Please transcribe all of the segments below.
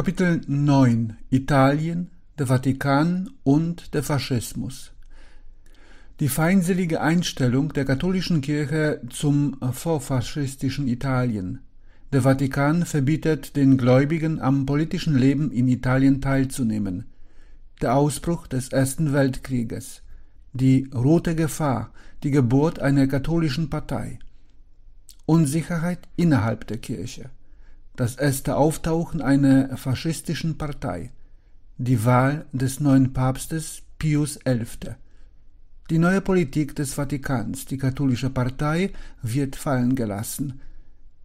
Kapitel 9 Italien, der Vatikan und der Faschismus Die feindselige Einstellung der katholischen Kirche zum vorfaschistischen Italien. Der Vatikan verbietet den Gläubigen am politischen Leben in Italien teilzunehmen. Der Ausbruch des Ersten Weltkrieges. Die rote Gefahr, die Geburt einer katholischen Partei. Unsicherheit innerhalb der Kirche das erste Auftauchen einer faschistischen Partei, die Wahl des neuen Papstes Pius XI. Die neue Politik des Vatikans, die katholische Partei, wird fallen gelassen.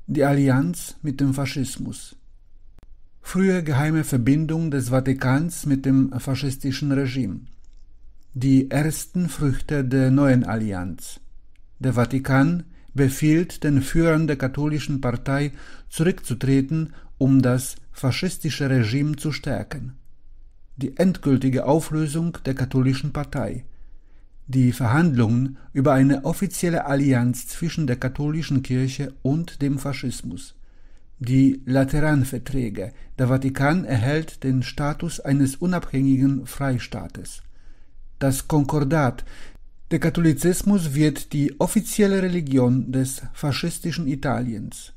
Die Allianz mit dem Faschismus. Frühe geheime Verbindung des Vatikans mit dem faschistischen Regime. Die ersten Früchte der neuen Allianz. Der Vatikan, befiehlt den Führern der katholischen Partei zurückzutreten, um das faschistische Regime zu stärken. Die endgültige Auflösung der katholischen Partei. Die Verhandlungen über eine offizielle Allianz zwischen der katholischen Kirche und dem Faschismus. Die Lateranverträge. Der Vatikan erhält den Status eines unabhängigen Freistaates. Das Konkordat der Katholizismus wird die offizielle Religion des faschistischen Italiens.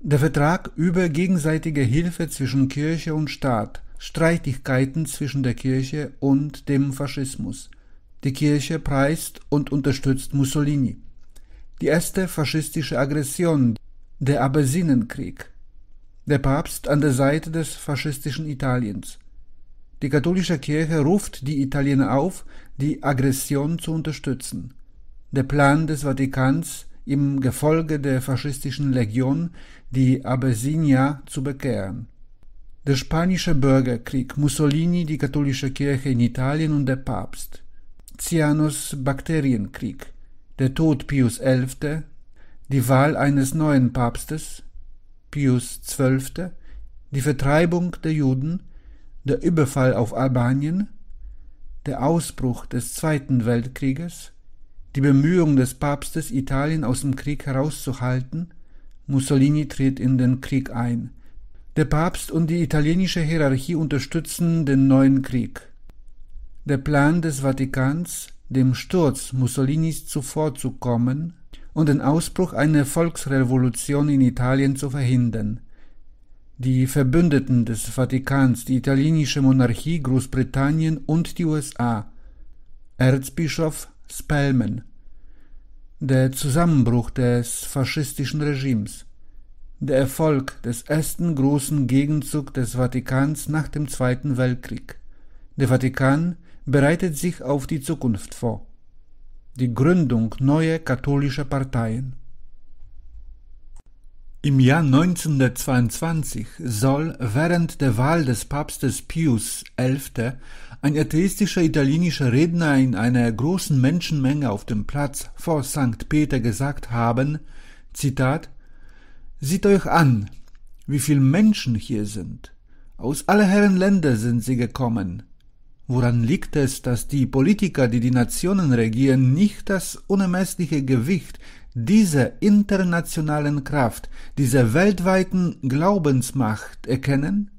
Der Vertrag über gegenseitige Hilfe zwischen Kirche und Staat, Streitigkeiten zwischen der Kirche und dem Faschismus. Die Kirche preist und unterstützt Mussolini. Die erste faschistische Aggression, der Abessinenkrieg. Der Papst an der Seite des faschistischen Italiens. Die katholische Kirche ruft die Italiener auf, die Aggression zu unterstützen. Der Plan des Vatikans, im Gefolge der faschistischen Legion die Abessinia zu bekehren. Der spanische Bürgerkrieg, Mussolini, die katholische Kirche in Italien und der Papst. Cianos Bakterienkrieg, der Tod Pius XI., die Wahl eines neuen Papstes, Pius XII., die Vertreibung der Juden, der Überfall auf Albanien, der Ausbruch des Zweiten Weltkrieges, die Bemühung des Papstes, Italien aus dem Krieg herauszuhalten, Mussolini tritt in den Krieg ein. Der Papst und die italienische Hierarchie unterstützen den neuen Krieg. Der Plan des Vatikans, dem Sturz Mussolinis zuvorzukommen und den Ausbruch einer Volksrevolution in Italien zu verhindern, die Verbündeten des Vatikans, die italienische Monarchie, Großbritannien und die USA. Erzbischof Spelman. Der Zusammenbruch des faschistischen Regimes. Der Erfolg des ersten großen Gegenzug des Vatikans nach dem Zweiten Weltkrieg. Der Vatikan bereitet sich auf die Zukunft vor. Die Gründung neuer katholischer Parteien. Im Jahr 1922 soll während der Wahl des Papstes Pius XI. ein atheistischer italienischer Redner in einer großen Menschenmenge auf dem Platz vor St. Peter gesagt haben, Zitat, Sieht euch an, wie viele Menschen hier sind. Aus aller Herren Länder sind sie gekommen. Woran liegt es, dass die Politiker, die die Nationen regieren, nicht das unermessliche Gewicht diese internationalen Kraft, diese weltweiten Glaubensmacht erkennen?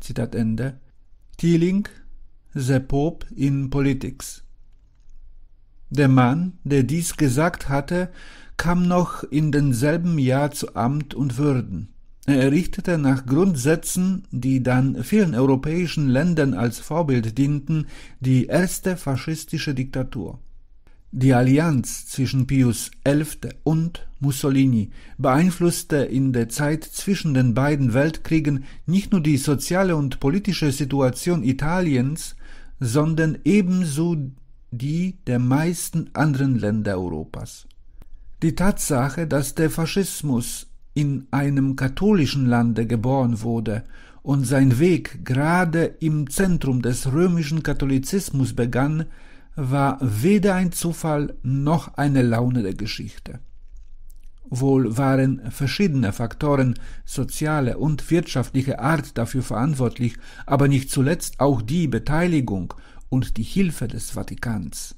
Zitat Ende. Thieling, The Pope in Politics. Der Mann, der dies gesagt hatte, kam noch in demselben Jahr zu Amt und Würden. Er errichtete nach Grundsätzen, die dann vielen europäischen Ländern als Vorbild dienten, die erste faschistische Diktatur. Die Allianz zwischen Pius XI. und Mussolini beeinflusste in der Zeit zwischen den beiden Weltkriegen nicht nur die soziale und politische Situation Italiens, sondern ebenso die der meisten anderen Länder Europas. Die Tatsache, dass der Faschismus in einem katholischen Lande geboren wurde und sein Weg gerade im Zentrum des römischen Katholizismus begann, war weder ein Zufall noch eine Laune der Geschichte. Wohl waren verschiedene Faktoren soziale und wirtschaftliche Art dafür verantwortlich, aber nicht zuletzt auch die Beteiligung und die Hilfe des Vatikans.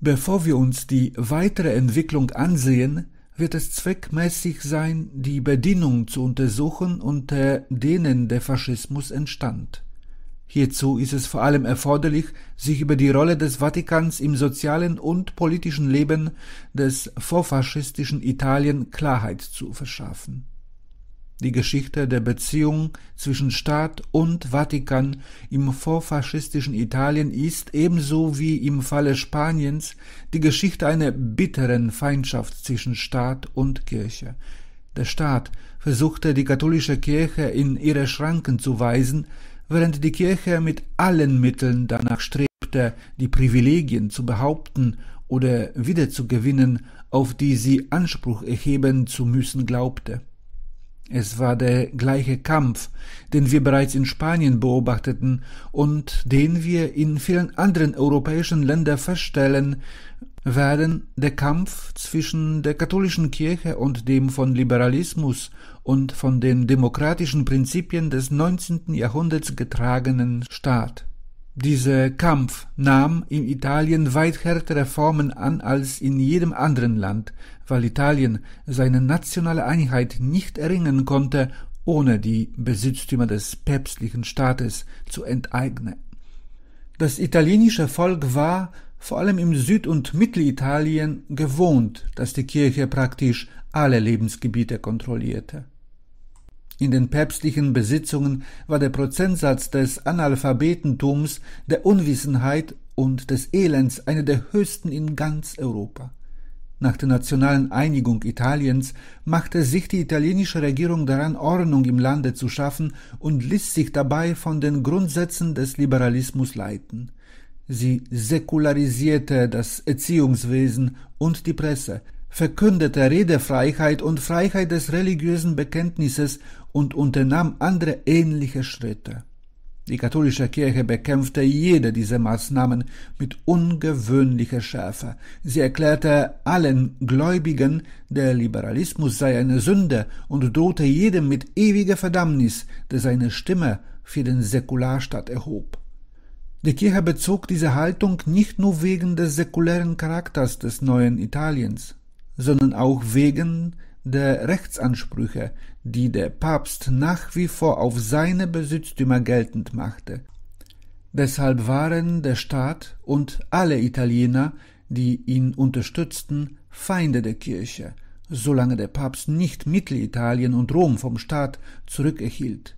Bevor wir uns die weitere Entwicklung ansehen, wird es zweckmäßig sein, die Bedingungen zu untersuchen, unter denen der Faschismus entstand. Hierzu ist es vor allem erforderlich, sich über die Rolle des Vatikans im sozialen und politischen Leben des vorfaschistischen Italien Klarheit zu verschaffen. Die Geschichte der Beziehung zwischen Staat und Vatikan im vorfaschistischen Italien ist ebenso wie im Falle Spaniens die Geschichte einer bitteren Feindschaft zwischen Staat und Kirche. Der Staat versuchte die katholische Kirche in ihre Schranken zu weisen, während die Kirche mit allen Mitteln danach strebte, die Privilegien zu behaupten oder wiederzugewinnen, auf die sie Anspruch erheben zu müssen glaubte. Es war der gleiche Kampf, den wir bereits in Spanien beobachteten und den wir in vielen anderen europäischen Ländern feststellen werden, der Kampf zwischen der katholischen Kirche und dem von Liberalismus und von den demokratischen Prinzipien des 19. Jahrhunderts getragenen Staat. Dieser Kampf nahm in Italien weit härtere Formen an als in jedem anderen Land, weil Italien seine nationale Einheit nicht erringen konnte, ohne die Besitztümer des päpstlichen Staates zu enteignen. Das italienische Volk war, vor allem im Süd- und Mittelitalien, gewohnt, dass die Kirche praktisch alle Lebensgebiete kontrollierte. In den päpstlichen Besitzungen war der Prozentsatz des Analphabetentums, der Unwissenheit und des Elends eine der höchsten in ganz Europa. Nach der nationalen Einigung Italiens machte sich die italienische Regierung daran, Ordnung im Lande zu schaffen und ließ sich dabei von den Grundsätzen des Liberalismus leiten. Sie säkularisierte das Erziehungswesen und die Presse, verkündete Redefreiheit und Freiheit des religiösen Bekenntnisses und unternahm andere ähnliche Schritte. Die katholische Kirche bekämpfte jede dieser Maßnahmen mit ungewöhnlicher Schärfe. Sie erklärte allen Gläubigen, der Liberalismus sei eine Sünde und drohte jedem mit ewiger Verdammnis, der seine Stimme für den Säkularstaat erhob. Die Kirche bezog diese Haltung nicht nur wegen des säkulären Charakters des neuen Italiens sondern auch wegen der Rechtsansprüche, die der Papst nach wie vor auf seine Besitztümer geltend machte. Deshalb waren der Staat und alle Italiener, die ihn unterstützten, Feinde der Kirche, solange der Papst nicht Mittelitalien und Rom vom Staat zurückerhielt.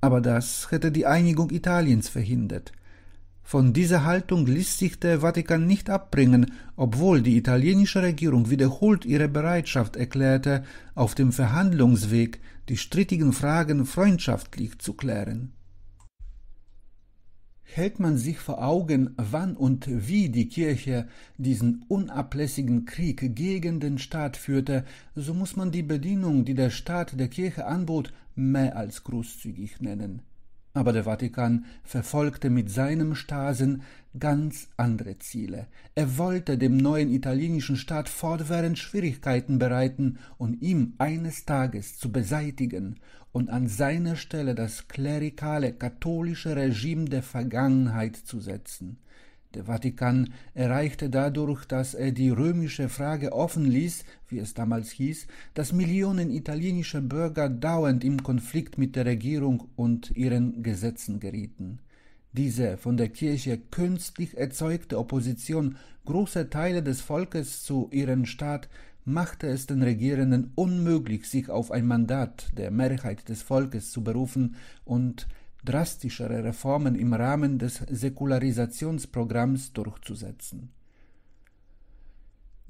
Aber das hätte die Einigung Italiens verhindert. Von dieser Haltung ließ sich der Vatikan nicht abbringen, obwohl die italienische Regierung wiederholt ihre Bereitschaft erklärte, auf dem Verhandlungsweg die strittigen Fragen freundschaftlich zu klären. Hält man sich vor Augen, wann und wie die Kirche diesen unablässigen Krieg gegen den Staat führte, so muss man die Bedienung, die der Staat der Kirche anbot, mehr als großzügig nennen. Aber der Vatikan verfolgte mit seinem Stasen ganz andere Ziele. Er wollte dem neuen italienischen Staat fortwährend Schwierigkeiten bereiten und um ihm eines Tages zu beseitigen und an seine Stelle das klerikale katholische Regime der Vergangenheit zu setzen. Der Vatikan erreichte dadurch, dass er die römische Frage offen ließ, wie es damals hieß, dass Millionen italienischer Bürger dauernd im Konflikt mit der Regierung und ihren Gesetzen gerieten. Diese von der Kirche künstlich erzeugte Opposition großer Teile des Volkes zu ihrem Staat machte es den Regierenden unmöglich, sich auf ein Mandat der Mehrheit des Volkes zu berufen und drastischere Reformen im Rahmen des Säkularisationsprogramms durchzusetzen.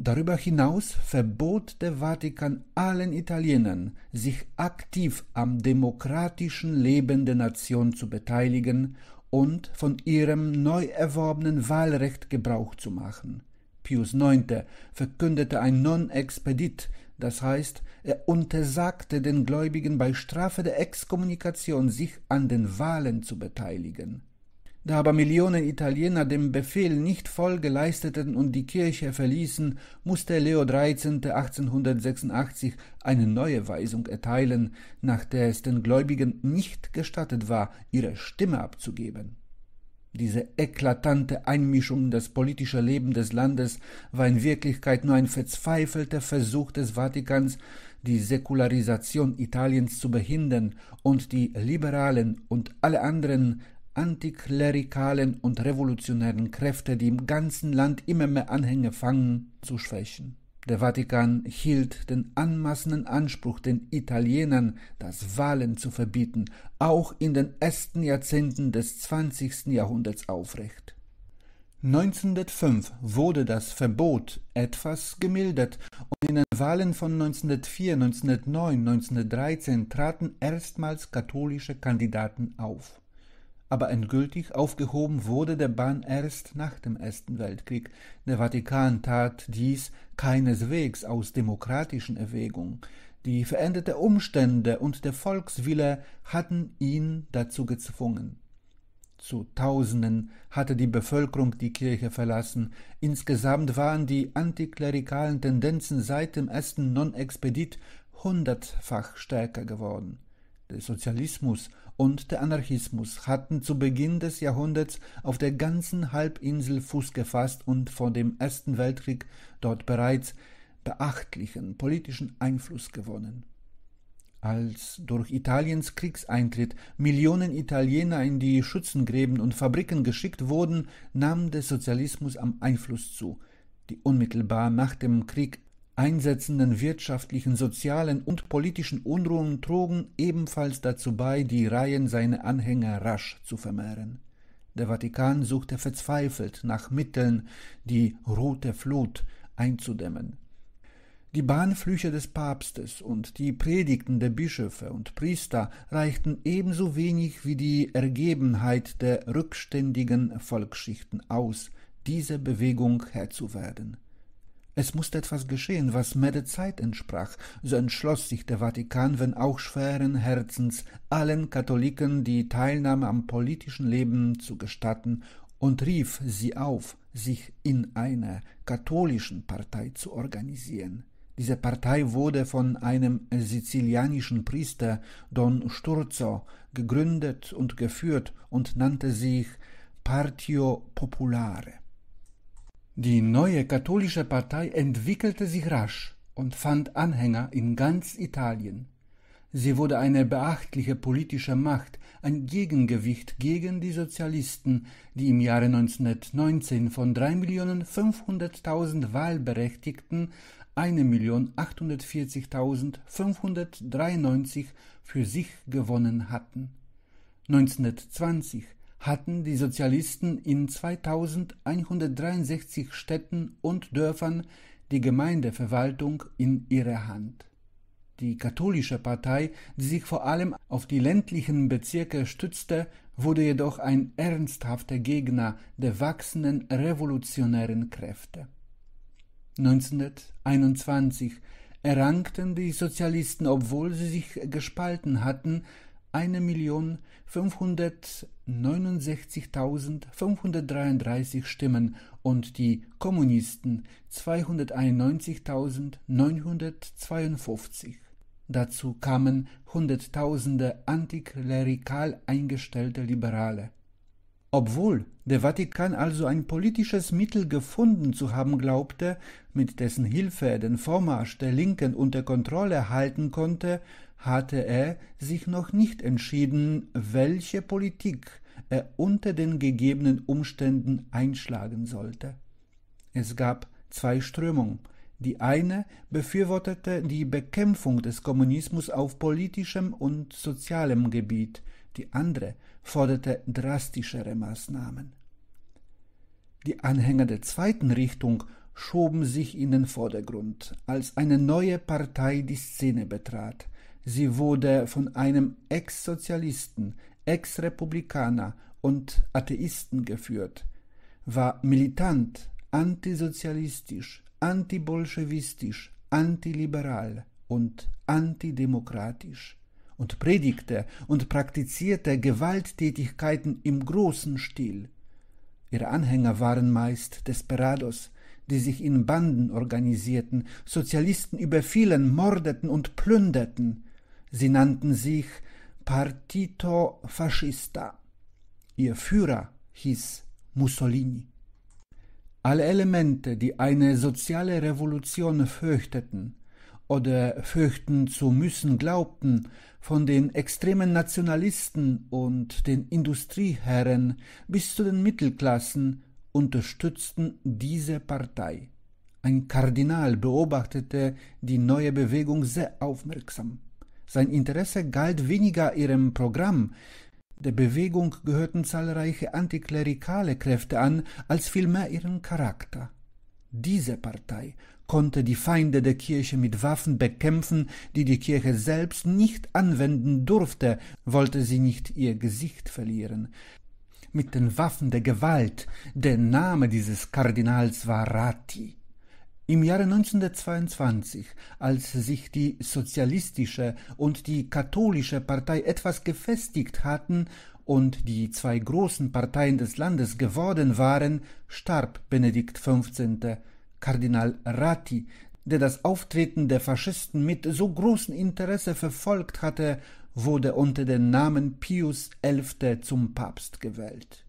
Darüber hinaus verbot der Vatikan allen Italienern, sich aktiv am demokratischen Leben der Nation zu beteiligen und von ihrem neu erworbenen Wahlrecht Gebrauch zu machen. Pius IX. verkündete ein Non expedit das heißt, er untersagte den Gläubigen bei Strafe der Exkommunikation, sich an den Wahlen zu beteiligen. Da aber Millionen Italiener dem Befehl nicht Folge leisteten und die Kirche verließen, musste Leo XIII. 1886 eine neue Weisung erteilen, nach der es den Gläubigen nicht gestattet war, ihre Stimme abzugeben. Diese eklatante Einmischung in das politische Leben des Landes war in Wirklichkeit nur ein verzweifelter Versuch des Vatikans, die Säkularisation Italiens zu behindern und die liberalen und alle anderen antiklerikalen und revolutionären Kräfte, die im ganzen Land immer mehr Anhänge fangen, zu schwächen. Der Vatikan hielt den anmaßenden Anspruch, den Italienern das Wahlen zu verbieten, auch in den ersten Jahrzehnten des 20. Jahrhunderts aufrecht. 1905 wurde das Verbot etwas gemildert und in den Wahlen von 1904, 1909, 1913 traten erstmals katholische Kandidaten auf aber endgültig aufgehoben wurde der Bann erst nach dem Ersten Weltkrieg. Der Vatikan tat dies keineswegs aus demokratischen Erwägungen. Die veränderten Umstände und der Volkswille hatten ihn dazu gezwungen. Zu Tausenden hatte die Bevölkerung die Kirche verlassen. Insgesamt waren die antiklerikalen Tendenzen seit dem ersten Non-Expedit hundertfach stärker geworden. Der Sozialismus und der Anarchismus hatten zu Beginn des Jahrhunderts auf der ganzen Halbinsel Fuß gefasst und vor dem Ersten Weltkrieg dort bereits beachtlichen politischen Einfluss gewonnen. Als durch Italiens Kriegseintritt Millionen Italiener in die Schützengräben und Fabriken geschickt wurden, nahm der Sozialismus am Einfluss zu. Die unmittelbar nach dem Krieg einsetzenden wirtschaftlichen, sozialen und politischen Unruhen trugen ebenfalls dazu bei, die Reihen seiner Anhänger rasch zu vermehren. Der Vatikan suchte verzweifelt nach Mitteln, die rote Flut einzudämmen. Die Bahnflüche des Papstes und die Predigten der Bischöfe und Priester reichten ebenso wenig wie die Ergebenheit der rückständigen Volksschichten aus, dieser Bewegung Herr zu werden. Es musste etwas geschehen, was mehr der Zeit entsprach. So entschloss sich der Vatikan, wenn auch schweren Herzens, allen Katholiken die Teilnahme am politischen Leben zu gestatten und rief sie auf, sich in einer katholischen Partei zu organisieren. Diese Partei wurde von einem sizilianischen Priester, Don Sturzo, gegründet und geführt und nannte sich Partio Populare. Die neue katholische Partei entwickelte sich rasch und fand Anhänger in ganz Italien. Sie wurde eine beachtliche politische Macht, ein Gegengewicht gegen die Sozialisten, die im Jahre 1919 von 3.500.000 Wahlberechtigten 1.840.593 für sich gewonnen hatten. 1920 hatten die Sozialisten in 2163 Städten und Dörfern die Gemeindeverwaltung in ihrer Hand. Die katholische Partei, die sich vor allem auf die ländlichen Bezirke stützte, wurde jedoch ein ernsthafter Gegner der wachsenden revolutionären Kräfte. 1921 errangten die Sozialisten, obwohl sie sich gespalten hatten, eine Stimmen und die Kommunisten 291.952. Dazu kamen Hunderttausende antiklerikal eingestellte Liberale. Obwohl der Vatikan also ein politisches Mittel gefunden zu haben glaubte, mit dessen Hilfe er den Vormarsch der Linken unter Kontrolle halten konnte, hatte er sich noch nicht entschieden, welche Politik er unter den gegebenen Umständen einschlagen sollte. Es gab zwei Strömungen. Die eine befürwortete die Bekämpfung des Kommunismus auf politischem und sozialem Gebiet, die andere forderte drastischere Maßnahmen. Die Anhänger der zweiten Richtung schoben sich in den Vordergrund, als eine neue Partei die Szene betrat, Sie wurde von einem Ex-Sozialisten, Ex-Republikaner und Atheisten geführt, war militant, antisozialistisch, antibolschewistisch, antiliberal und antidemokratisch und predigte und praktizierte Gewalttätigkeiten im großen Stil. Ihre Anhänger waren meist Desperados, die sich in Banden organisierten, Sozialisten überfielen, mordeten und plünderten, Sie nannten sich Partito Fascista. Ihr Führer hieß Mussolini. Alle Elemente, die eine soziale Revolution fürchteten oder fürchten zu müssen glaubten, von den extremen Nationalisten und den Industrieherren bis zu den Mittelklassen, unterstützten diese Partei. Ein Kardinal beobachtete die neue Bewegung sehr aufmerksam. Sein Interesse galt weniger ihrem Programm, der Bewegung gehörten zahlreiche antiklerikale Kräfte an, als vielmehr ihren Charakter. Diese Partei konnte die Feinde der Kirche mit Waffen bekämpfen, die die Kirche selbst nicht anwenden durfte, wollte sie nicht ihr Gesicht verlieren. Mit den Waffen der Gewalt, der Name dieses Kardinals war Ratti. Im Jahre 1922, als sich die sozialistische und die katholische Partei etwas gefestigt hatten und die zwei großen Parteien des Landes geworden waren, starb Benedikt XV. Kardinal Ratti, der das Auftreten der Faschisten mit so großem Interesse verfolgt hatte, wurde unter dem Namen Pius XI. zum Papst gewählt.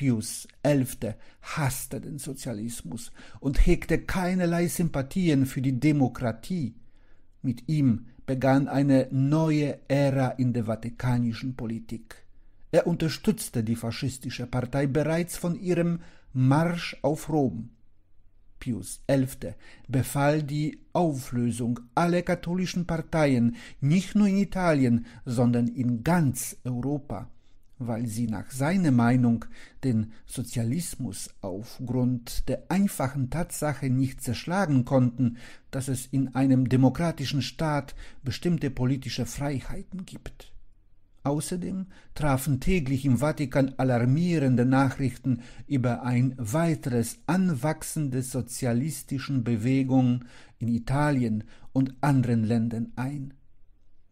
Pius XI. hasste den Sozialismus und hegte keinerlei Sympathien für die Demokratie. Mit ihm begann eine neue Ära in der vatikanischen Politik. Er unterstützte die faschistische Partei bereits von ihrem Marsch auf Rom. Pius XI. befahl die Auflösung aller katholischen Parteien, nicht nur in Italien, sondern in ganz Europa weil sie nach seiner Meinung den Sozialismus aufgrund der einfachen Tatsache nicht zerschlagen konnten, dass es in einem demokratischen Staat bestimmte politische Freiheiten gibt. Außerdem trafen täglich im Vatikan alarmierende Nachrichten über ein weiteres Anwachsen der sozialistischen Bewegung in Italien und anderen Ländern ein.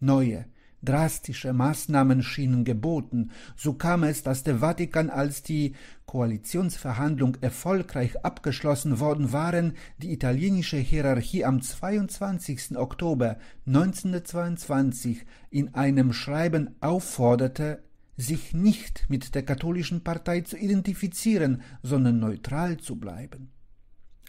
Neue, Drastische Maßnahmen schienen geboten. So kam es, dass der Vatikan, als die Koalitionsverhandlungen erfolgreich abgeschlossen worden waren, die italienische Hierarchie am 22. Oktober 1922 in einem Schreiben aufforderte, sich nicht mit der katholischen Partei zu identifizieren, sondern neutral zu bleiben.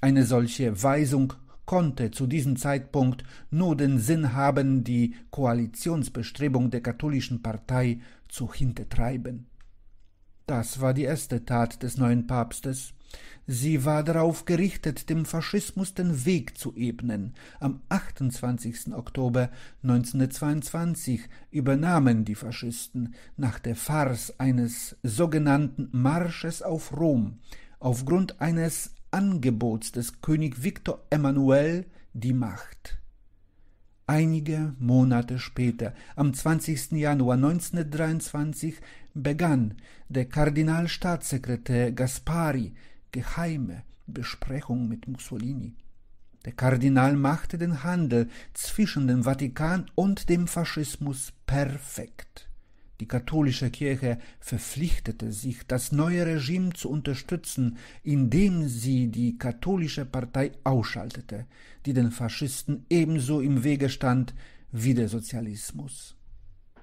Eine solche Weisung konnte zu diesem Zeitpunkt nur den Sinn haben, die Koalitionsbestrebung der katholischen Partei zu hintertreiben. Das war die erste Tat des neuen Papstes. Sie war darauf gerichtet, dem Faschismus den Weg zu ebnen. Am 28. Oktober 1922 übernahmen die Faschisten nach der Farce eines sogenannten Marsches auf Rom aufgrund eines Angebots des König Viktor Emmanuel die Macht. Einige Monate später, am 20. Januar 1923, begann der Kardinalstaatssekretär Gaspari geheime Besprechung mit Mussolini. Der Kardinal machte den Handel zwischen dem Vatikan und dem Faschismus perfekt. Die katholische Kirche verpflichtete sich, das neue Regime zu unterstützen, indem sie die katholische Partei ausschaltete, die den Faschisten ebenso im Wege stand wie der Sozialismus.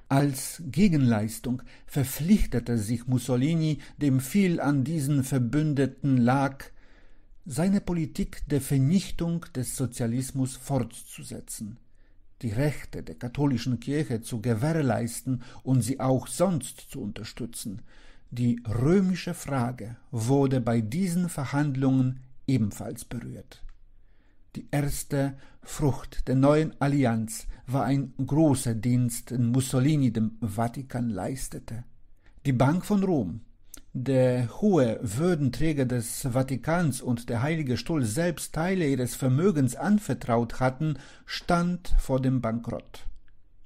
Als Gegenleistung verpflichtete sich Mussolini, dem viel an diesen Verbündeten lag, seine Politik der Vernichtung des Sozialismus fortzusetzen die Rechte der katholischen Kirche zu gewährleisten und sie auch sonst zu unterstützen. Die römische Frage wurde bei diesen Verhandlungen ebenfalls berührt. Die erste Frucht der neuen Allianz war ein großer Dienst, den Mussolini dem Vatikan leistete. Die Bank von Rom der hohe Würdenträger des Vatikans und der Heilige Stuhl selbst Teile ihres Vermögens anvertraut hatten, stand vor dem Bankrott.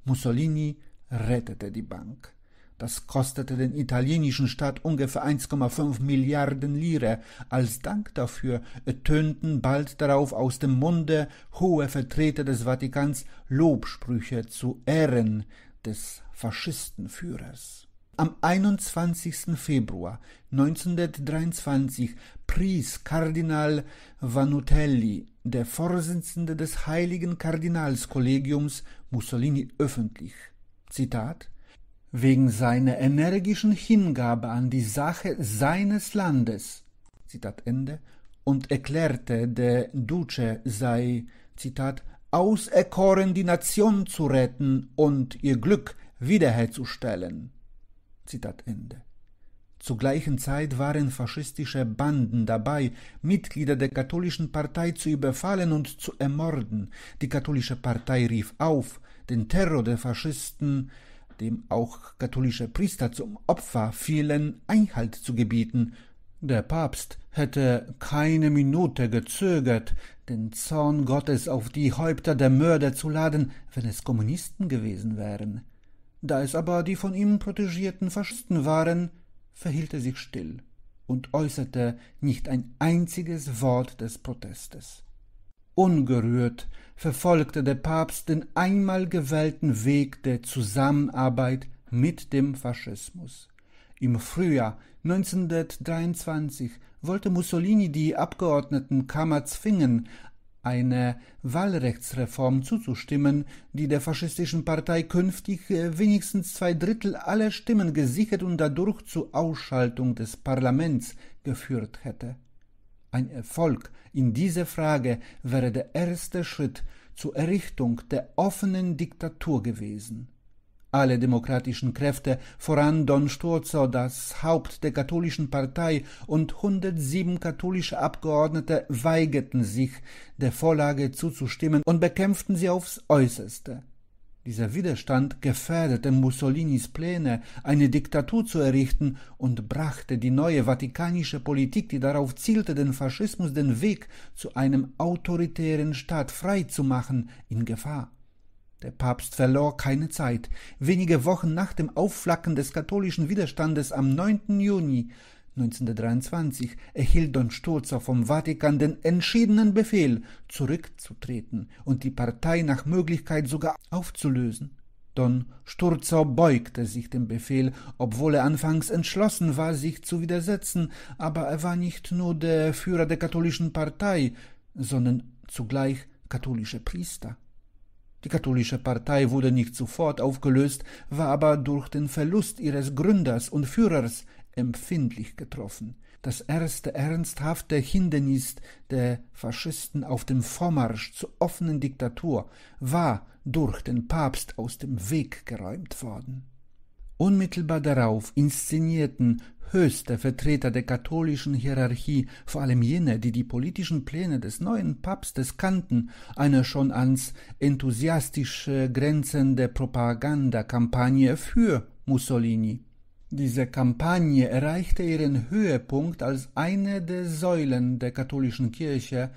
Mussolini rettete die Bank. Das kostete den italienischen Staat ungefähr 1,5 Milliarden Lire. Als Dank dafür ertönten bald darauf aus dem Munde hohe Vertreter des Vatikans Lobsprüche zu Ehren des Faschistenführers. Am 21. Februar 1923 pries Kardinal Vanutelli, der Vorsitzende des Heiligen Kardinalskollegiums, Mussolini öffentlich. Zitat Wegen seiner energischen Hingabe an die Sache seines Landes. Zitat Ende. Und erklärte, der Duce sei, Zitat, auserkoren, die Nation zu retten und ihr Glück wiederherzustellen. Zitat Ende. Zur gleichen Zeit waren faschistische Banden dabei, Mitglieder der katholischen Partei zu überfallen und zu ermorden. Die katholische Partei rief auf, den Terror der Faschisten, dem auch katholische Priester zum Opfer fielen, Einhalt zu gebieten. Der Papst hätte keine Minute gezögert, den Zorn Gottes auf die Häupter der Mörder zu laden, wenn es Kommunisten gewesen wären. Da es aber die von ihm protegierten Faschisten waren, verhielt er sich still und äußerte nicht ein einziges Wort des Protestes. Ungerührt verfolgte der Papst den einmal gewählten Weg der Zusammenarbeit mit dem Faschismus. Im Frühjahr 1923 wollte Mussolini die Abgeordnetenkammer zwingen, einer Wahlrechtsreform zuzustimmen, die der faschistischen Partei künftig äh, wenigstens zwei Drittel aller Stimmen gesichert und dadurch zur Ausschaltung des Parlaments geführt hätte. Ein Erfolg in dieser Frage wäre der erste Schritt zur Errichtung der offenen Diktatur gewesen alle demokratischen Kräfte, voran Don Sturzo, das Haupt der katholischen Partei und 107 katholische Abgeordnete weigerten sich, der Vorlage zuzustimmen und bekämpften sie aufs Äußerste. Dieser Widerstand gefährdete Mussolinis Pläne, eine Diktatur zu errichten, und brachte die neue vatikanische Politik, die darauf zielte, den Faschismus den Weg zu einem autoritären Staat freizumachen, in Gefahr. Der Papst verlor keine Zeit. Wenige Wochen nach dem Aufflacken des katholischen Widerstandes am 9. Juni 1923 erhielt Don Sturzer vom Vatikan den entschiedenen Befehl, zurückzutreten und die Partei nach Möglichkeit sogar aufzulösen. Don Sturzer beugte sich dem Befehl, obwohl er anfangs entschlossen war, sich zu widersetzen, aber er war nicht nur der Führer der katholischen Partei, sondern zugleich katholischer Priester. Die katholische Partei wurde nicht sofort aufgelöst, war aber durch den Verlust ihres Gründers und Führers empfindlich getroffen. Das erste ernsthafte Hindernis der Faschisten auf dem Vormarsch zur offenen Diktatur war durch den Papst aus dem Weg geräumt worden. Unmittelbar darauf inszenierten höchste Vertreter der katholischen Hierarchie, vor allem jene, die die politischen Pläne des neuen Papstes kannten, eine schon ans enthusiastische grenzende Propagandakampagne für Mussolini. Diese Kampagne erreichte ihren Höhepunkt, als eine der Säulen der katholischen Kirche,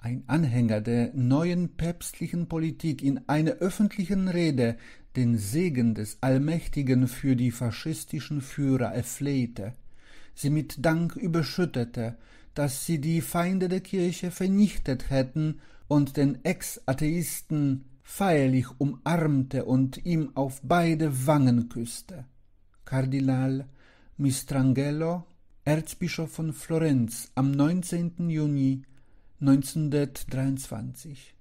ein Anhänger der neuen päpstlichen Politik, in einer öffentlichen Rede den Segen des Allmächtigen für die faschistischen Führer erflehte, sie mit Dank überschüttete, daß sie die Feinde der Kirche vernichtet hätten und den Ex-Atheisten feierlich umarmte und ihm auf beide Wangen küßte. Kardinal Mistrangelo, Erzbischof von Florenz am 19. Juni 1923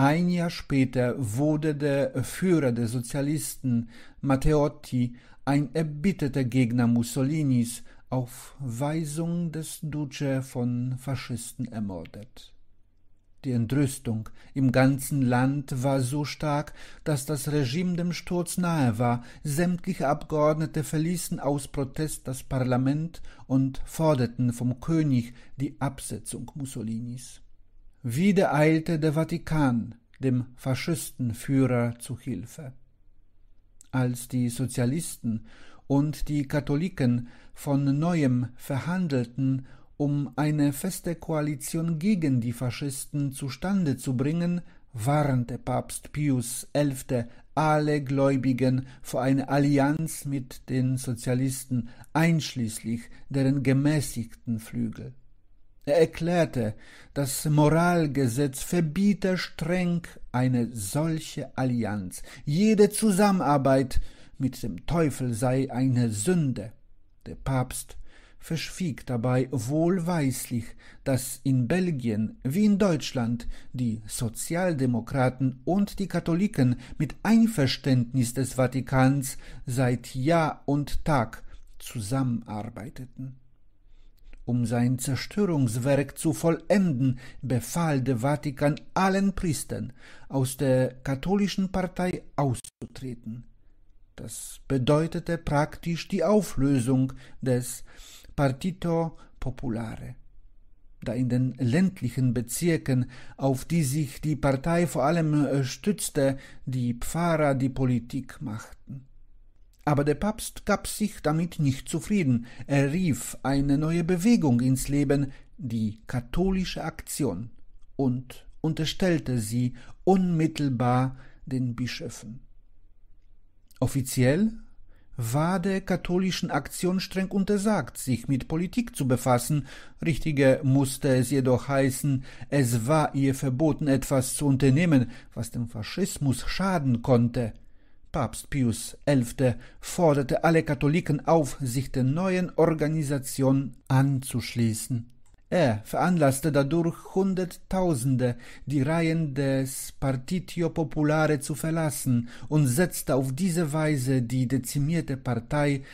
ein Jahr später wurde der Führer der Sozialisten Matteotti ein erbitterter Gegner Mussolinis auf Weisung des Duce von Faschisten ermordet. Die Entrüstung im ganzen Land war so stark, dass das Regime dem Sturz nahe war. Sämtliche Abgeordnete verließen aus Protest das Parlament und forderten vom König die Absetzung Mussolinis. Wieder eilte der Vatikan dem Faschistenführer zu Hilfe. Als die Sozialisten und die Katholiken von neuem verhandelten, um eine feste Koalition gegen die Faschisten zustande zu bringen, warnte Papst Pius XI. alle Gläubigen vor einer Allianz mit den Sozialisten, einschließlich deren gemäßigten Flügel. Er erklärte, das Moralgesetz verbiete streng eine solche Allianz. Jede Zusammenarbeit mit dem Teufel sei eine Sünde. Der Papst verschwieg dabei wohlweislich, dass in Belgien wie in Deutschland die Sozialdemokraten und die Katholiken mit Einverständnis des Vatikans seit Jahr und Tag zusammenarbeiteten. Um sein Zerstörungswerk zu vollenden, befahl der Vatikan allen Priestern, aus der katholischen Partei auszutreten. Das bedeutete praktisch die Auflösung des Partito Populare. Da in den ländlichen Bezirken, auf die sich die Partei vor allem stützte, die Pfarrer die Politik machten. Aber der Papst gab sich damit nicht zufrieden. Er rief eine neue Bewegung ins Leben, die katholische Aktion, und unterstellte sie unmittelbar den Bischöfen. Offiziell war der katholischen Aktion streng untersagt, sich mit Politik zu befassen, richtiger musste es jedoch heißen, es war ihr verboten, etwas zu unternehmen, was dem Faschismus schaden konnte. Papst Pius XI. forderte alle Katholiken auf, sich der neuen Organisation anzuschließen. Er veranlasste dadurch Hunderttausende, die Reihen des Partitio Populare zu verlassen und setzte auf diese Weise die dezimierte Partei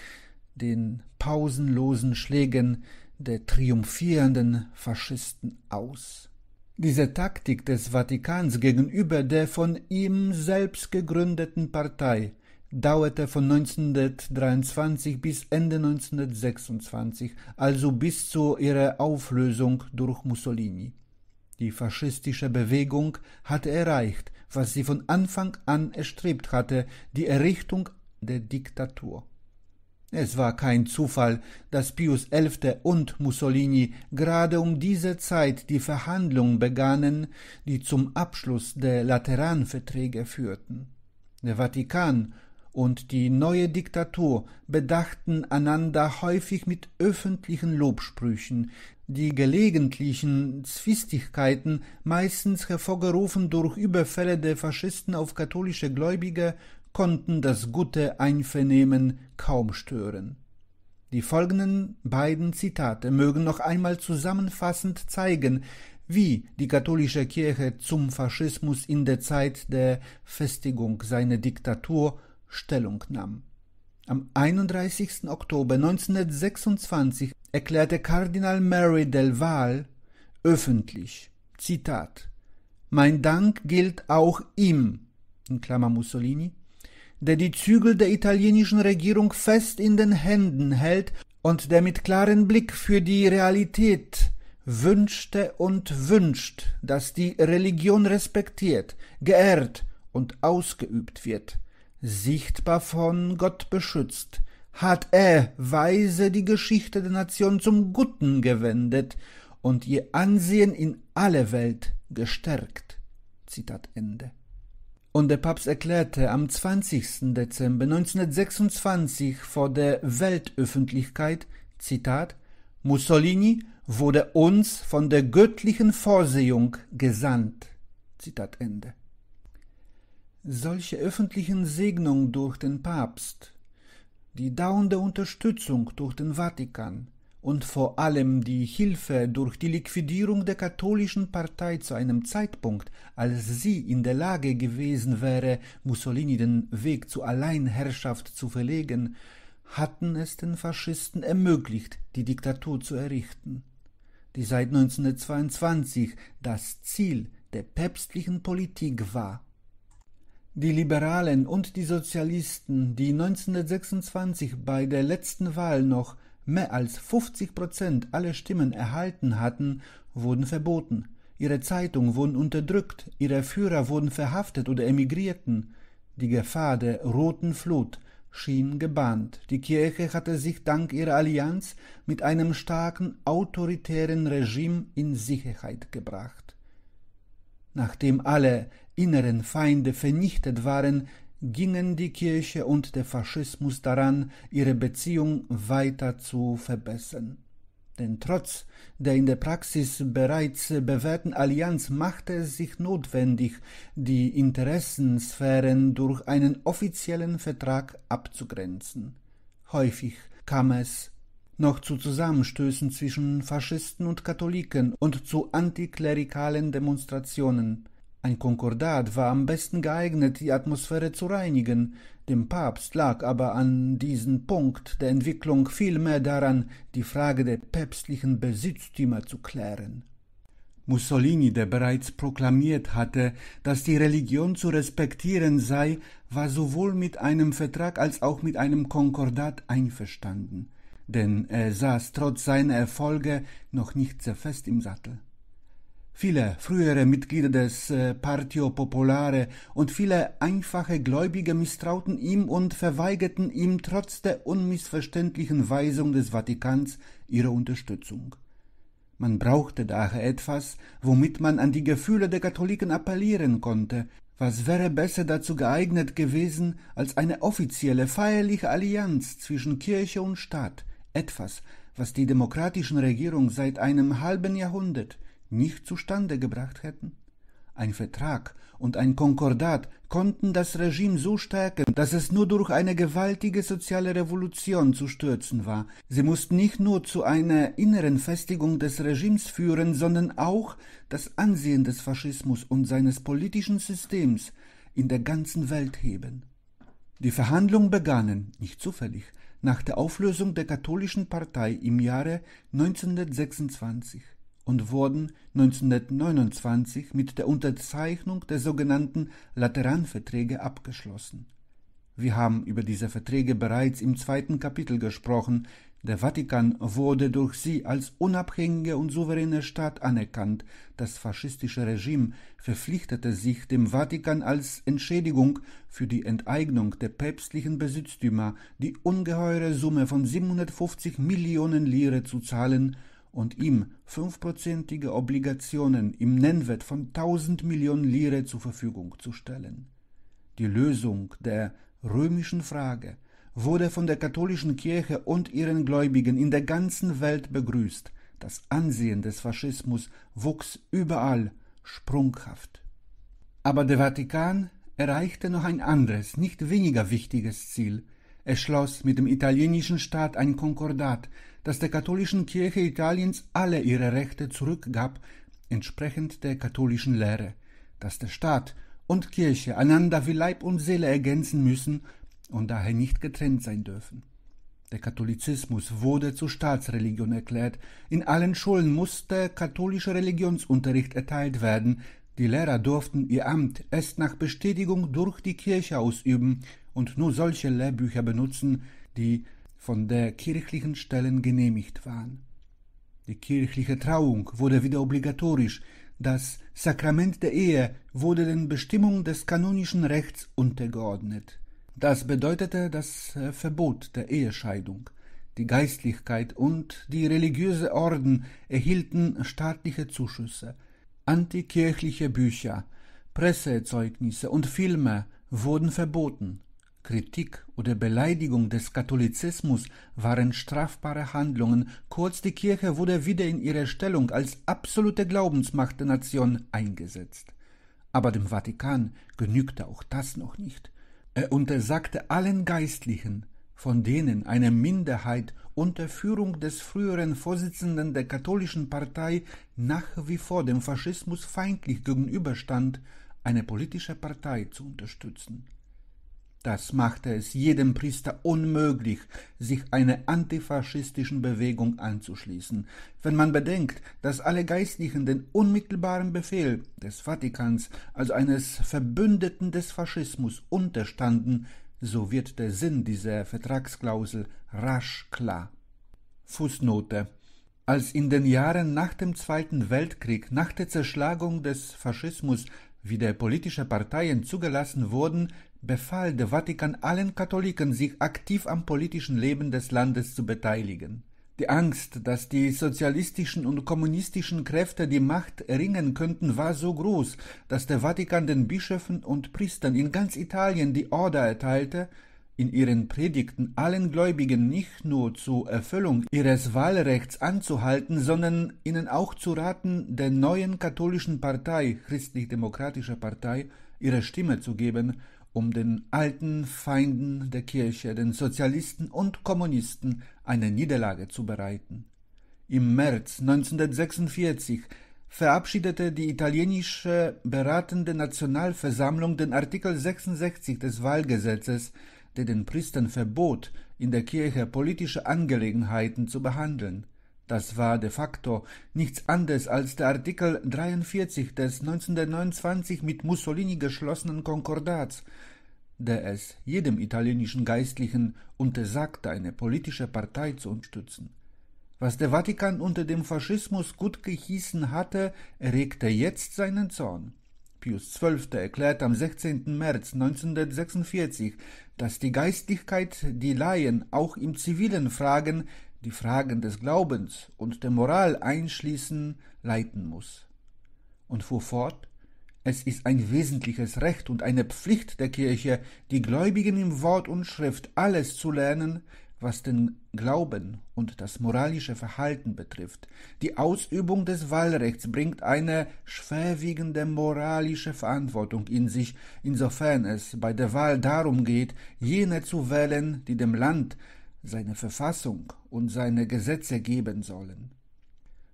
den pausenlosen Schlägen der triumphierenden Faschisten aus. Diese Taktik des Vatikans gegenüber der von ihm selbst gegründeten Partei dauerte von 1923 bis Ende 1926, also bis zu ihrer Auflösung durch Mussolini. Die faschistische Bewegung hatte erreicht, was sie von Anfang an erstrebt hatte, die Errichtung der Diktatur. Es war kein Zufall, dass Pius XI. und Mussolini gerade um diese Zeit die Verhandlungen begannen, die zum Abschluss der Lateranverträge führten. Der Vatikan und die neue Diktatur bedachten einander häufig mit öffentlichen Lobsprüchen, die gelegentlichen Zwistigkeiten, meistens hervorgerufen durch Überfälle der Faschisten auf katholische Gläubige, konnten das gute Einvernehmen kaum stören. Die folgenden beiden Zitate mögen noch einmal zusammenfassend zeigen, wie die katholische Kirche zum Faschismus in der Zeit der Festigung seiner Diktatur Stellung nahm. Am 31. Oktober 1926 erklärte Kardinal Mary del Valle öffentlich, Zitat, Mein Dank gilt auch ihm, in Klammer Mussolini, der die Zügel der italienischen Regierung fest in den Händen hält und der mit klarem Blick für die Realität wünschte und wünscht, dass die Religion respektiert, geehrt und ausgeübt wird, sichtbar von Gott beschützt, hat er weise die Geschichte der Nation zum Guten gewendet und ihr Ansehen in alle Welt gestärkt. Zitat Ende. Und der Papst erklärte am 20. Dezember 1926 vor der Weltöffentlichkeit, Zitat, Mussolini wurde uns von der göttlichen Vorsehung gesandt. Zitat Ende. Solche öffentlichen Segnungen durch den Papst, die dauernde Unterstützung durch den Vatikan, und vor allem die Hilfe durch die Liquidierung der katholischen Partei zu einem Zeitpunkt, als sie in der Lage gewesen wäre, Mussolini den Weg zur Alleinherrschaft zu verlegen, hatten es den Faschisten ermöglicht, die Diktatur zu errichten, die seit 1922 das Ziel der päpstlichen Politik war. Die Liberalen und die Sozialisten, die 1926 bei der letzten Wahl noch mehr als 50 Prozent aller Stimmen erhalten hatten, wurden verboten. Ihre Zeitungen wurden unterdrückt, ihre Führer wurden verhaftet oder emigrierten. Die Gefahr der roten Flut schien gebannt. Die Kirche hatte sich dank ihrer Allianz mit einem starken autoritären Regime in Sicherheit gebracht. Nachdem alle inneren Feinde vernichtet waren, gingen die Kirche und der Faschismus daran, ihre Beziehung weiter zu verbessern. Denn trotz der in der Praxis bereits bewährten Allianz machte es sich notwendig, die Interessensphären durch einen offiziellen Vertrag abzugrenzen. Häufig kam es noch zu Zusammenstößen zwischen Faschisten und Katholiken und zu antiklerikalen Demonstrationen, ein Konkordat war am besten geeignet, die Atmosphäre zu reinigen, dem Papst lag aber an diesem Punkt der Entwicklung viel mehr daran, die Frage der päpstlichen Besitztümer zu klären. Mussolini, der bereits proklamiert hatte, dass die Religion zu respektieren sei, war sowohl mit einem Vertrag als auch mit einem Konkordat einverstanden, denn er saß trotz seiner Erfolge noch nicht sehr fest im Sattel. Viele frühere Mitglieder des äh, Partio Popolare und viele einfache Gläubige misstrauten ihm und verweigerten ihm trotz der unmissverständlichen Weisung des Vatikans ihre Unterstützung. Man brauchte daher etwas, womit man an die Gefühle der Katholiken appellieren konnte. Was wäre besser dazu geeignet gewesen als eine offizielle, feierliche Allianz zwischen Kirche und Staat, etwas, was die demokratischen Regierungen seit einem halben Jahrhundert nicht zustande gebracht hätten. Ein Vertrag und ein Konkordat konnten das Regime so stärken, dass es nur durch eine gewaltige soziale Revolution zu stürzen war. Sie mussten nicht nur zu einer inneren Festigung des Regimes führen, sondern auch das Ansehen des Faschismus und seines politischen Systems in der ganzen Welt heben. Die Verhandlungen begannen, nicht zufällig, nach der Auflösung der katholischen Partei im Jahre 1926 und wurden 1929 mit der Unterzeichnung der sogenannten Lateranverträge abgeschlossen. Wir haben über diese Verträge bereits im zweiten Kapitel gesprochen. Der Vatikan wurde durch sie als unabhängiger und souveräner Staat anerkannt. Das faschistische Regime verpflichtete sich dem Vatikan als Entschädigung für die Enteignung der päpstlichen Besitztümer die ungeheure Summe von 750 Millionen Lire zu zahlen und ihm fünfprozentige Obligationen im Nennwert von 1000 Millionen Lire zur Verfügung zu stellen. Die Lösung der römischen Frage wurde von der katholischen Kirche und ihren Gläubigen in der ganzen Welt begrüßt. Das Ansehen des Faschismus wuchs überall sprunghaft. Aber der Vatikan erreichte noch ein anderes, nicht weniger wichtiges Ziel. Er schloss mit dem italienischen Staat ein Konkordat, das der katholischen Kirche Italiens alle ihre Rechte zurückgab, entsprechend der katholischen Lehre, dass der Staat und Kirche einander wie Leib und Seele ergänzen müssen und daher nicht getrennt sein dürfen. Der Katholizismus wurde zur Staatsreligion erklärt. In allen Schulen musste katholischer Religionsunterricht erteilt werden. Die Lehrer durften ihr Amt erst nach Bestätigung durch die Kirche ausüben und nur solche Lehrbücher benutzen, die von der kirchlichen Stellen genehmigt waren. Die kirchliche Trauung wurde wieder obligatorisch, das Sakrament der Ehe wurde den Bestimmungen des kanonischen Rechts untergeordnet. Das bedeutete das äh, Verbot der Ehescheidung. Die Geistlichkeit und die religiöse Orden erhielten staatliche Zuschüsse. Antikirchliche Bücher, Presseerzeugnisse und Filme wurden verboten. Kritik oder Beleidigung des Katholizismus waren strafbare Handlungen, kurz die Kirche wurde wieder in ihre Stellung als absolute Glaubensmacht der Nation eingesetzt. Aber dem Vatikan genügte auch das noch nicht. Er untersagte allen Geistlichen, von denen eine Minderheit unter Führung des früheren Vorsitzenden der katholischen Partei nach wie vor dem Faschismus feindlich gegenüberstand, eine politische Partei zu unterstützen. Das machte es jedem Priester unmöglich, sich einer antifaschistischen Bewegung anzuschließen. Wenn man bedenkt, dass alle Geistlichen den unmittelbaren Befehl des Vatikans als eines Verbündeten des Faschismus unterstanden, so wird der Sinn dieser Vertragsklausel rasch klar. Fußnote als in den Jahren nach dem Zweiten Weltkrieg, nach der Zerschlagung des Faschismus wieder politische Parteien zugelassen wurden, befahl der Vatikan allen Katholiken, sich aktiv am politischen Leben des Landes zu beteiligen. Die Angst, dass die sozialistischen und kommunistischen Kräfte die Macht erringen könnten, war so groß, dass der Vatikan den Bischöfen und Priestern in ganz Italien die Order erteilte, in ihren Predigten allen Gläubigen nicht nur zur Erfüllung ihres Wahlrechts anzuhalten, sondern ihnen auch zu raten, der neuen katholischen Partei, christlich-demokratischer Partei, ihre Stimme zu geben um den alten Feinden der Kirche, den Sozialisten und Kommunisten, eine Niederlage zu bereiten. Im März 1946 verabschiedete die italienische beratende Nationalversammlung den Artikel 66 des Wahlgesetzes, der den Priestern verbot, in der Kirche politische Angelegenheiten zu behandeln. Das war de facto nichts anderes als der Artikel 43 des 1929 mit Mussolini geschlossenen Konkordats, der es jedem italienischen Geistlichen untersagte, eine politische Partei zu unterstützen. Was der Vatikan unter dem Faschismus gut gehießen hatte, erregte jetzt seinen Zorn. Pius XII. erklärt am 16. März 1946, dass die Geistlichkeit die Laien auch im zivilen Fragen die Fragen des Glaubens und der Moral einschließen, leiten muss. Und fuhr fort, es ist ein wesentliches Recht und eine Pflicht der Kirche, die Gläubigen im Wort und Schrift alles zu lernen, was den Glauben und das moralische Verhalten betrifft. Die Ausübung des Wahlrechts bringt eine schwerwiegende moralische Verantwortung in sich, insofern es bei der Wahl darum geht, jene zu wählen, die dem Land, seine Verfassung und seine Gesetze geben sollen.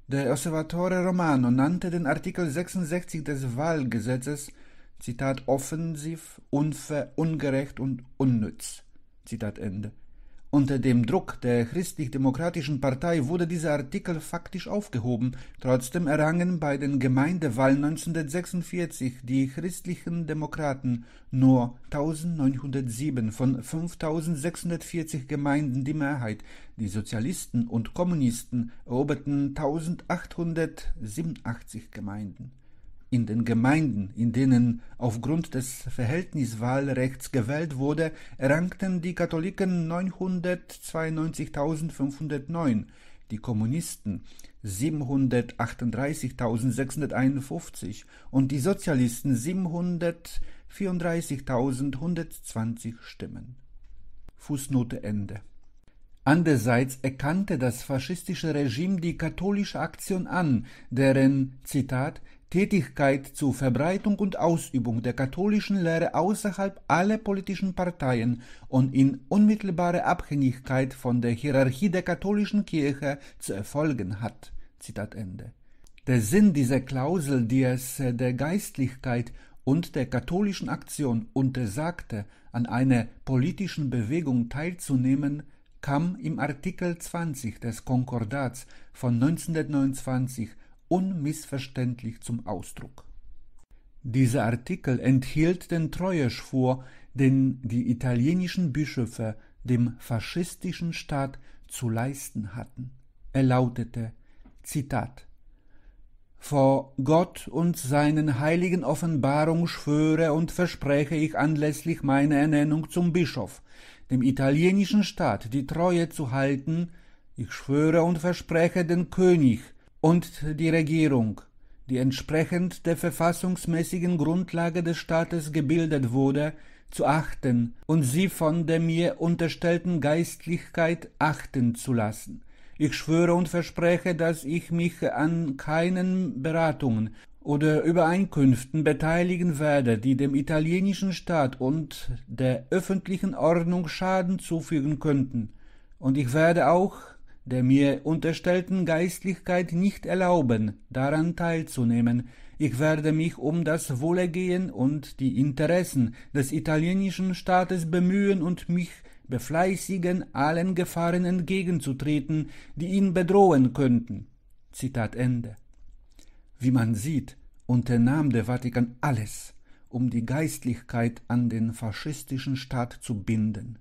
Der Osservatore Romano nannte den Artikel 66 des Wahlgesetzes Zitat offensiv, unfair, ungerecht und unnütz. Zitat Ende. Unter dem Druck der Christlich-Demokratischen Partei wurde dieser Artikel faktisch aufgehoben. Trotzdem errangen bei den Gemeindewahlen 1946 die christlichen Demokraten nur 1907 von 5640 Gemeinden die Mehrheit. Die Sozialisten und Kommunisten eroberten 1887 Gemeinden in den Gemeinden, in denen aufgrund des Verhältniswahlrechts gewählt wurde, errangten die Katholiken 992.509, die Kommunisten 738.651 und die Sozialisten 734.120 Stimmen. Fußnote Ende. Andererseits erkannte das faschistische Regime die katholische Aktion an, deren Zitat Tätigkeit zur Verbreitung und Ausübung der katholischen Lehre außerhalb aller politischen Parteien und in unmittelbarer Abhängigkeit von der Hierarchie der katholischen Kirche zu erfolgen hat. Zitat Ende. Der Sinn dieser Klausel, die es der Geistlichkeit und der katholischen Aktion untersagte, an einer politischen Bewegung teilzunehmen, kam im Artikel 20 des Konkordats von 1929 unmissverständlich zum Ausdruck. Dieser Artikel enthielt den Treueschwur, den die italienischen Bischöfe dem faschistischen Staat zu leisten hatten. Er lautete Zitat vor Gott und seinen heiligen Offenbarung schwöre und verspreche ich anlässlich meiner Ernennung zum Bischof, dem italienischen Staat die Treue zu halten, ich schwöre und verspreche den König, und die Regierung, die entsprechend der verfassungsmäßigen Grundlage des Staates gebildet wurde, zu achten und sie von der mir unterstellten Geistlichkeit achten zu lassen. Ich schwöre und verspreche, dass ich mich an keinen Beratungen oder Übereinkünften beteiligen werde, die dem italienischen Staat und der öffentlichen Ordnung Schaden zufügen könnten, und ich werde auch der mir unterstellten Geistlichkeit nicht erlauben, daran teilzunehmen. Ich werde mich um das Wohlergehen und die Interessen des italienischen Staates bemühen und mich befleißigen, allen Gefahren entgegenzutreten, die ihn bedrohen könnten. Zitat Ende. Wie man sieht, unternahm der Vatikan alles, um die Geistlichkeit an den faschistischen Staat zu binden.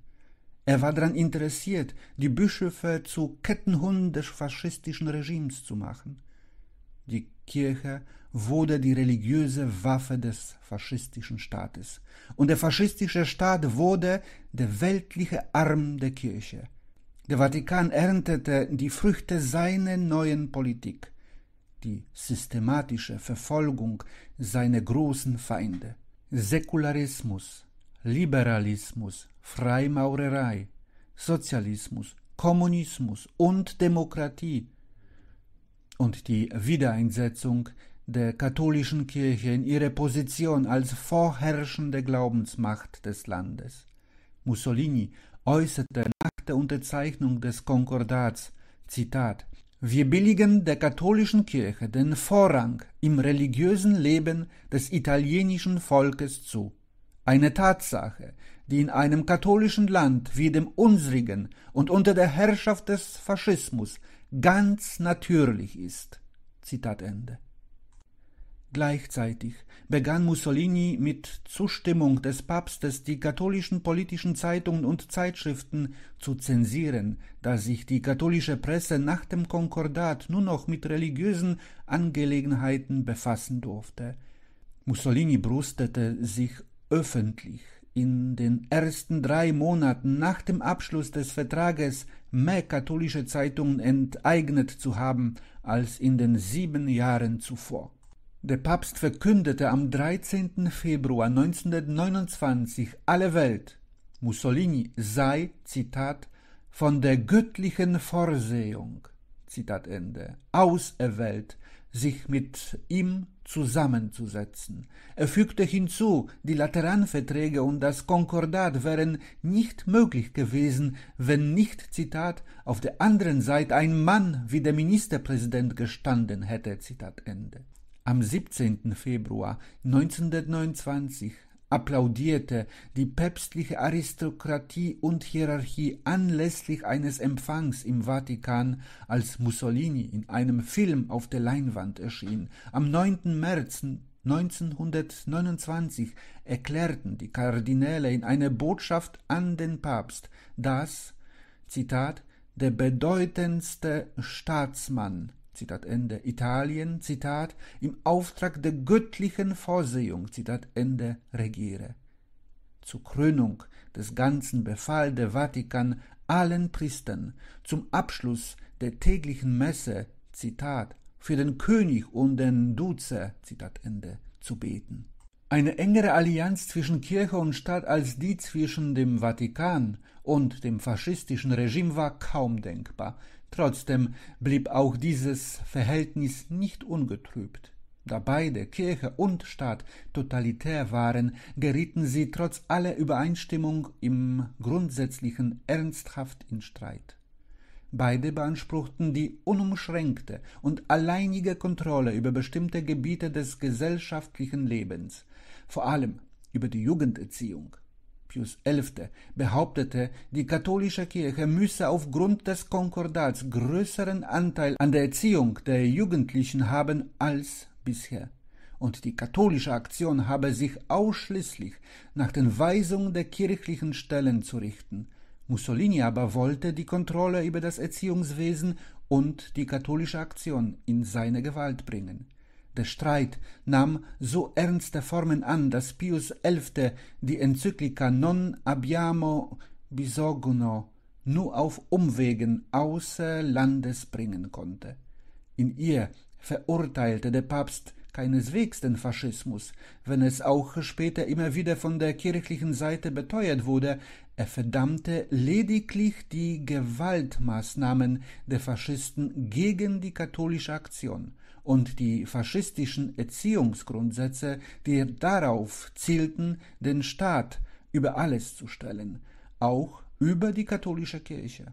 Er war daran interessiert, die Bischöfe zu Kettenhunden des faschistischen Regimes zu machen. Die Kirche wurde die religiöse Waffe des faschistischen Staates. Und der faschistische Staat wurde der weltliche Arm der Kirche. Der Vatikan erntete die Früchte seiner neuen Politik, die systematische Verfolgung seiner großen Feinde. Säkularismus, Liberalismus, Freimaurerei, Sozialismus, Kommunismus und Demokratie und die Wiedereinsetzung der katholischen Kirche in ihre Position als vorherrschende Glaubensmacht des Landes. Mussolini äußerte nach der Unterzeichnung des Konkordats Zitat Wir billigen der katholischen Kirche den Vorrang im religiösen Leben des italienischen Volkes zu. Eine Tatsache, die in einem katholischen Land wie dem unsrigen und unter der Herrschaft des Faschismus ganz natürlich ist. Zitat Ende. Gleichzeitig begann Mussolini mit Zustimmung des Papstes die katholischen politischen Zeitungen und Zeitschriften zu zensieren, da sich die katholische Presse nach dem Konkordat nur noch mit religiösen Angelegenheiten befassen durfte. Mussolini brustete sich öffentlich in den ersten drei Monaten nach dem Abschluss des Vertrages mehr katholische Zeitungen enteignet zu haben als in den sieben Jahren zuvor. Der Papst verkündete am 13. Februar 1929 alle Welt, Mussolini sei, Zitat, von der göttlichen Vorsehung, Zitat Ende, auserwählt, sich mit ihm zusammenzusetzen. Er fügte hinzu, die Lateranverträge und das Konkordat wären nicht möglich gewesen, wenn nicht, Zitat, auf der anderen Seite ein Mann wie der Ministerpräsident gestanden hätte, Zitat Ende. Am 17. Februar 1929 applaudierte die päpstliche Aristokratie und Hierarchie anlässlich eines Empfangs im Vatikan, als Mussolini in einem Film auf der Leinwand erschien. Am 9. März 1929 erklärten die Kardinäle in einer Botschaft an den Papst, dass Zitat der bedeutendste Staatsmann Zitat Ende, Italien, Zitat, im Auftrag der göttlichen Vorsehung, Zitat Ende, regiere. Zur Krönung des Ganzen befahl der Vatikan allen Priestern zum Abschluss der täglichen Messe, Zitat, für den König und den Duzer, Zitat Ende, zu beten. Eine engere Allianz zwischen Kirche und Staat als die zwischen dem Vatikan und dem faschistischen Regime war kaum denkbar. Trotzdem blieb auch dieses Verhältnis nicht ungetrübt. Da beide Kirche und Staat totalitär waren, gerieten sie trotz aller Übereinstimmung im Grundsätzlichen ernsthaft in Streit. Beide beanspruchten die unumschränkte und alleinige Kontrolle über bestimmte Gebiete des gesellschaftlichen Lebens, vor allem über die Jugenderziehung. Pius XI. behauptete, die katholische Kirche müsse aufgrund des Konkordats größeren Anteil an der Erziehung der Jugendlichen haben als bisher. Und die katholische Aktion habe sich ausschließlich nach den Weisungen der kirchlichen Stellen zu richten. Mussolini aber wollte die Kontrolle über das Erziehungswesen und die katholische Aktion in seine Gewalt bringen der Streit nahm so ernste Formen an, dass Pius XI. die Enzyklika Non abbiamo bisogno nur auf Umwegen außer Landes bringen konnte. In ihr verurteilte der Papst keineswegs den Faschismus, wenn es auch später immer wieder von der kirchlichen Seite beteuert wurde, er verdammte lediglich die Gewaltmaßnahmen der Faschisten gegen die katholische Aktion und die faschistischen Erziehungsgrundsätze, die darauf zielten, den Staat über alles zu stellen, auch über die katholische Kirche.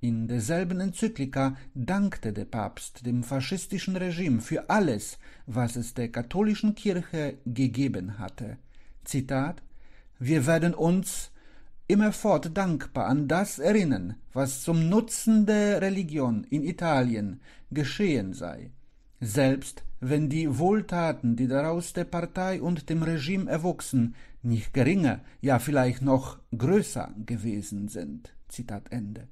In derselben Enzyklika dankte der Papst dem faschistischen Regime für alles, was es der katholischen Kirche gegeben hatte. Zitat Wir werden uns immerfort dankbar an das erinnern, was zum Nutzen der Religion in Italien geschehen sei selbst wenn die Wohltaten, die daraus der Partei und dem Regime erwuchsen, nicht geringer, ja vielleicht noch größer gewesen sind. Zitat Ende.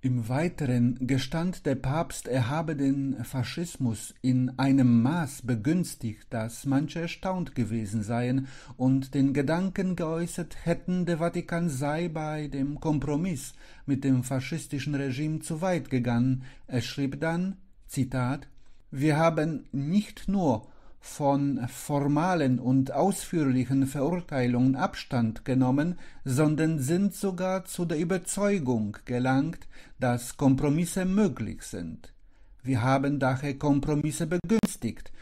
Im Weiteren gestand der Papst, er habe den Faschismus in einem Maß begünstigt, dass manche erstaunt gewesen seien und den Gedanken geäußert hätten, der Vatikan sei bei dem Kompromiss mit dem faschistischen Regime zu weit gegangen. Er schrieb dann, Zitat, wir haben nicht nur von formalen und ausführlichen Verurteilungen Abstand genommen, sondern sind sogar zu der Überzeugung gelangt, dass Kompromisse möglich sind. Wir haben daher Kompromisse begünstigt,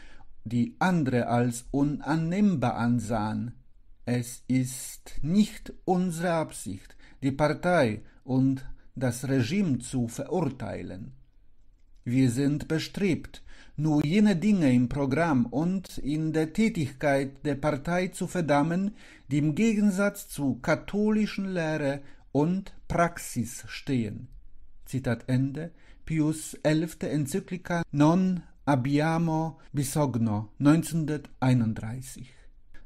die andere als unannehmbar ansahen. Es ist nicht unsere Absicht, die Partei und das Regime zu verurteilen. Wir sind bestrebt, nur jene Dinge im Programm und in der Tätigkeit der Partei zu verdammen, die im Gegensatz zu katholischen Lehre und Praxis stehen. Zitat Ende, Pius XI. Enzyklika Non abbiamo bisogno 1931.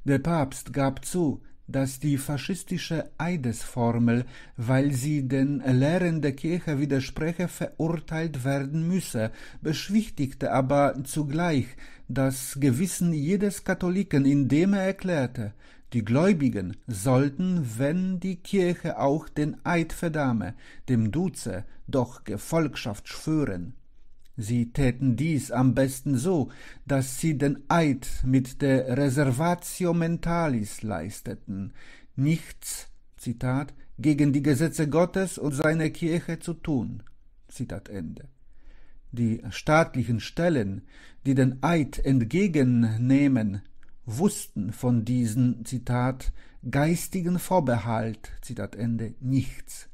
Der Papst gab zu, dass die faschistische Eidesformel, weil sie den Lehren der Kirche widerspreche, verurteilt werden müsse, beschwichtigte aber zugleich das Gewissen jedes Katholiken, indem er erklärte, die Gläubigen sollten, wenn die Kirche auch den Eid verdamme, dem Duze doch Gefolgschaft schwören. Sie täten dies am besten so, dass sie den Eid mit der Reservatio Mentalis leisteten, nichts, Zitat, gegen die Gesetze Gottes und seiner Kirche zu tun. Zitat Ende. Die staatlichen Stellen, die den Eid entgegennehmen, wussten von diesem, Zitat, geistigen Vorbehalt, Zitat Ende, nichts.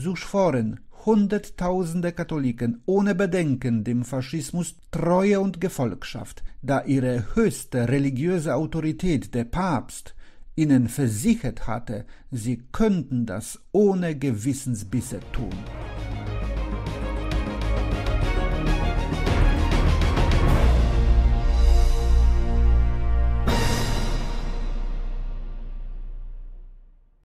So schworen Hunderttausende Katholiken ohne Bedenken dem Faschismus Treue und Gefolgschaft, da ihre höchste religiöse Autorität, der Papst, ihnen versichert hatte, sie könnten das ohne Gewissensbisse tun.